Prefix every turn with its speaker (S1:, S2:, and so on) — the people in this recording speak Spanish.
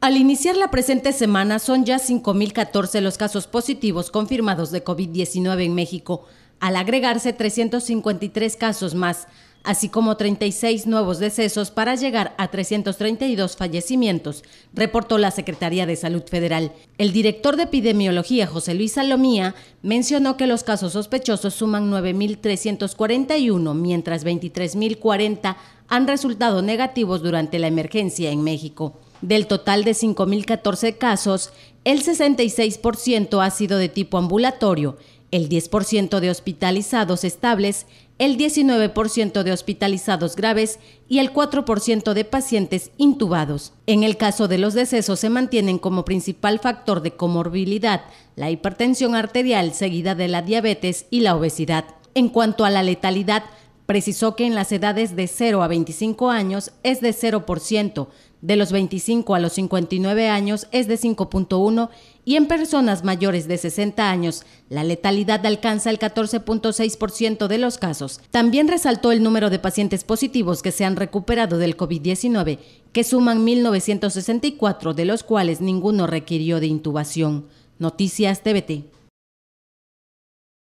S1: Al iniciar la presente semana son ya 5.014 los casos positivos confirmados de COVID-19 en México, al agregarse 353 casos más, así como 36 nuevos decesos para llegar a 332 fallecimientos, reportó la Secretaría de Salud Federal. El director de epidemiología, José Luis Salomía, mencionó que los casos sospechosos suman 9.341, mientras 23.040 han resultado negativos durante la emergencia en México. Del total de 5.014 casos, el 66% ha sido de tipo ambulatorio, el 10% de hospitalizados estables, el 19% de hospitalizados graves y el 4% de pacientes intubados. En el caso de los decesos se mantienen como principal factor de comorbilidad la hipertensión arterial seguida de la diabetes y la obesidad. En cuanto a la letalidad, Precisó que en las edades de 0 a 25 años es de 0%, de los 25 a los 59 años es de 5.1 y en personas mayores de 60 años la letalidad alcanza el 14.6% de los casos. También resaltó el número de pacientes positivos que se han recuperado del COVID-19, que suman 1.964, de los cuales ninguno requirió de intubación. Noticias TVT.